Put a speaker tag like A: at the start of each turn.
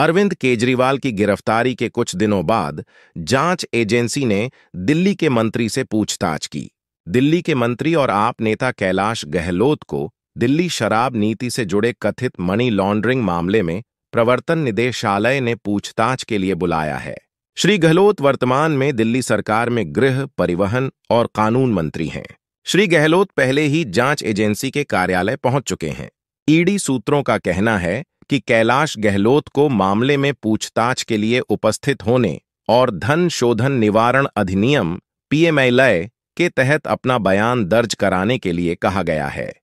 A: अरविंद केजरीवाल की गिरफ्तारी के कुछ दिनों बाद जांच एजेंसी ने दिल्ली के मंत्री से पूछताछ की दिल्ली के मंत्री और आप नेता कैलाश गहलोत को दिल्ली शराब नीति से जुड़े कथित मनी लॉन्ड्रिंग मामले में प्रवर्तन निदेशालय ने पूछताछ के लिए बुलाया है श्री गहलोत वर्तमान में दिल्ली सरकार में गृह परिवहन और कानून मंत्री हैं श्री गहलोत पहले ही जांच एजेंसी के कार्यालय पहुंच चुके हैं ईडी सूत्रों का कहना है कि कैलाश गहलोत को मामले में पूछताछ के लिए उपस्थित होने और धन शोधन निवारण अधिनियम पीएमएलए के तहत अपना बयान दर्ज कराने के लिए कहा गया है